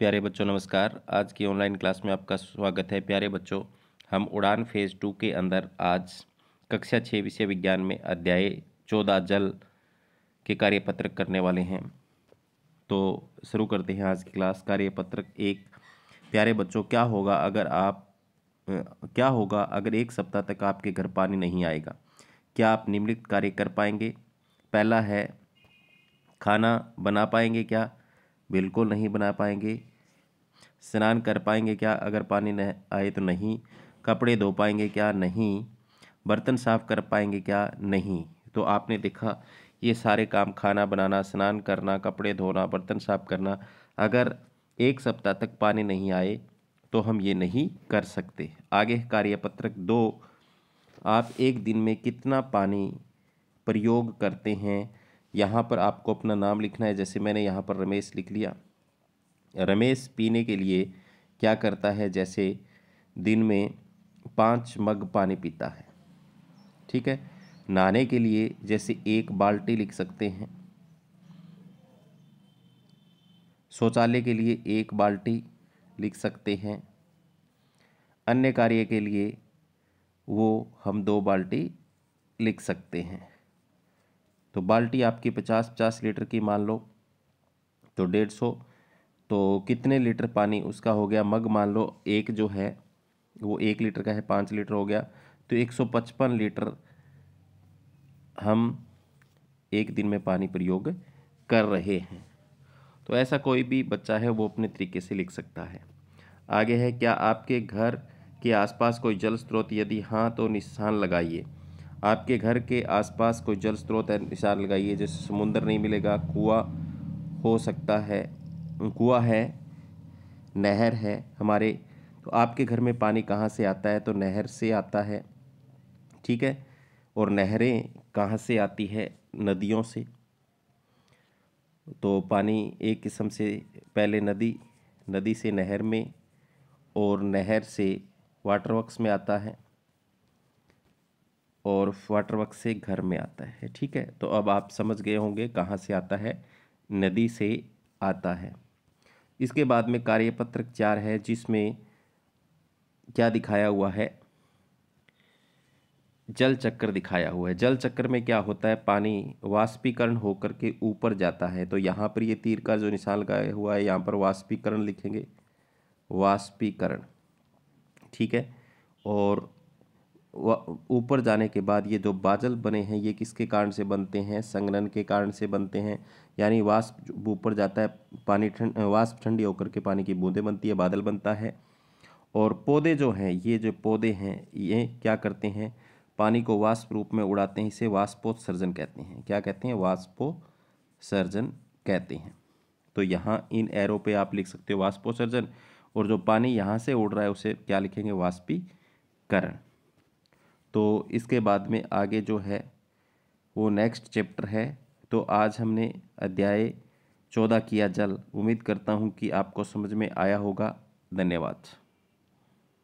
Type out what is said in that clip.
प्यारे बच्चों नमस्कार आज की ऑनलाइन क्लास में आपका स्वागत है प्यारे बच्चों हम उड़ान फेज़ टू के अंदर आज कक्षा छः विषय विज्ञान में अध्याय चौदह जल के कार्यपत्रक करने वाले हैं तो शुरू करते हैं आज की क्लास कार्यपत्रक एक प्यारे बच्चों क्या होगा अगर आप क्या होगा अगर एक सप्ताह तक आपके घर पानी नहीं आएगा क्या आप निम्नलिखित कार्य कर पाएंगे पहला है खाना बना पाएंगे क्या बिल्कुल नहीं बना पाएंगे स्नान कर पाएंगे क्या अगर पानी न आए तो नहीं कपड़े धो पाएंगे क्या नहीं बर्तन साफ कर पाएंगे क्या नहीं तो आपने देखा ये सारे काम खाना बनाना स्नान करना कपड़े धोना बर्तन साफ करना अगर एक सप्ताह तक पानी नहीं आए तो हम ये नहीं कर सकते आगे कार्यपत्रक दो आप एक दिन में कितना पानी प्रयोग करते हैं यहाँ पर आपको अपना नाम लिखना है जैसे मैंने यहाँ पर रमेश लिख लिया रमेश पीने के लिए क्या करता है जैसे दिन में पाँच मग पानी पीता है ठीक है नहाने के लिए जैसे एक बाल्टी लिख सकते हैं शौचालय के लिए एक बाल्टी लिख सकते हैं अन्य कार्य के लिए वो हम दो बाल्टी लिख सकते हैं तो बाल्टी आपकी पचास पचास लीटर की मान लो तो डेढ़ सौ तो कितने लीटर पानी उसका हो गया मग मान लो एक जो है वो एक लीटर का है पाँच लीटर हो गया तो एक सौ पचपन लीटर हम एक दिन में पानी प्रयोग कर रहे हैं तो ऐसा कोई भी बच्चा है वो अपने तरीके से लिख सकता है आगे है क्या आपके घर के आसपास कोई जल स्रोत यदि हाँ तो निशान लगाइए आपके घर के आसपास कोई जल स्रोत है निशान लगाइए जैसे समुंदर नहीं मिलेगा कुआ हो सकता है कुआ है नहर है हमारे तो आपके घर में पानी कहाँ से आता है तो नहर से आता है ठीक है और नहरें कहाँ से आती है नदियों से तो पानी एक किस्म से पहले नदी नदी से नहर में और नहर से वाटर वर्क्स में आता है और वाटर से घर में आता है ठीक है तो अब आप समझ गए होंगे कहाँ से आता है नदी से आता है इसके बाद में कार्यपत्रक चार है जिसमें क्या दिखाया हुआ है जल चक्कर दिखाया हुआ है जल चक्कर में क्या होता है पानी वाष्पीकरण होकर के ऊपर जाता है तो यहाँ पर ये तीर का जो निशान लगाया हुआ है यहाँ पर वाष्पीकरण लिखेंगे वाष्पीकरण ठीक है और ऊपर जाने के बाद ये जो बादल बने हैं ये किसके कारण से बनते हैं संगनन के कारण से बनते हैं यानी वाष्प ऊपर जाता है पानी ठंड वाष्प ठंडी होकर के पानी की बूंदें बनती है बादल बनता है और पौधे जो हैं ये जो पौधे हैं ये क्या करते हैं पानी को वाष्प रूप में उड़ाते हैं इसे वाष्पोत्सर्जन कहते हैं क्या कहते हैं वाष्पोत्सर्जन कहते हैं तो यहाँ इन एरो पे आप लिख सकते हो वाष्पोत्सर्जन और जो पानी यहाँ से उड़ रहा है उसे क्या लिखेंगे वाष्पीकरण तो इसके बाद में आगे जो है वो नेक्स्ट चैप्टर है तो आज हमने अध्याय चौदह किया जल उम्मीद करता हूँ कि आपको समझ में आया होगा धन्यवाद